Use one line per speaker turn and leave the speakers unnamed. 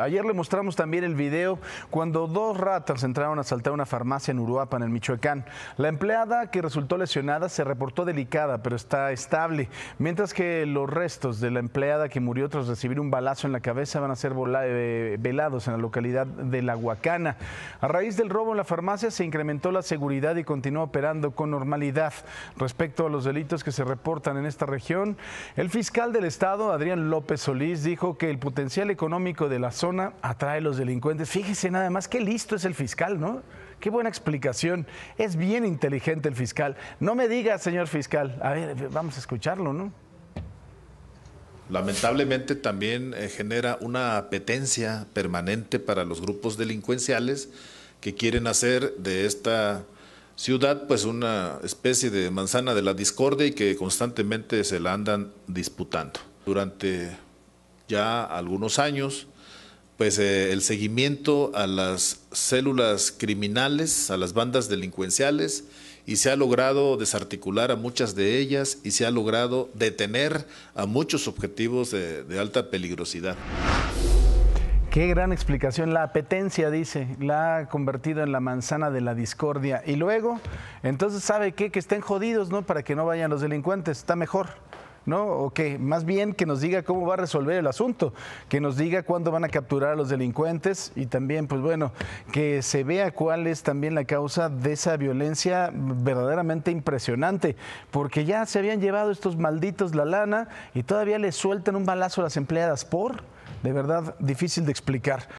Ayer le mostramos también el video cuando dos ratas entraron a asaltar una farmacia en Uruapan, en el Michoacán. La empleada que resultó lesionada se reportó delicada, pero está estable, mientras que los restos de la empleada que murió tras recibir un balazo en la cabeza van a ser eh, velados en la localidad de La Huacana. A raíz del robo en la farmacia se incrementó la seguridad y continúa operando con normalidad. Respecto a los delitos que se reportan en esta región, el fiscal del Estado, Adrián López Solís, dijo que el potencial económico de la atrae a los delincuentes. Fíjese nada más, qué listo es el fiscal, ¿no? Qué buena explicación. Es bien inteligente el fiscal. No me diga, señor fiscal. A ver, vamos a escucharlo, ¿no?
Lamentablemente también eh, genera una apetencia permanente para los grupos delincuenciales que quieren hacer de esta ciudad pues una especie de manzana de la discordia y que constantemente se la andan disputando. Durante ya algunos años pues eh, el seguimiento a las células criminales, a las bandas delincuenciales, y se ha logrado desarticular a muchas de ellas y se ha logrado detener a muchos objetivos de, alta peligrosidad.
Qué gran explicación. La apetencia, dice, la ha convertido en la manzana de la discordia. Y luego, entonces, ¿sabe qué? Que estén jodidos, ¿no? Para que no vayan los delincuentes. Está mejor. ¿no? O que más bien que nos diga cómo va a resolver el asunto, que nos diga cuándo van a capturar a los delincuentes y también, pues bueno, que se vea cuál es también la causa de esa violencia verdaderamente impresionante, porque ya se habían llevado estos malditos la lana y todavía le sueltan un balazo a las empleadas por, de verdad, difícil de explicar.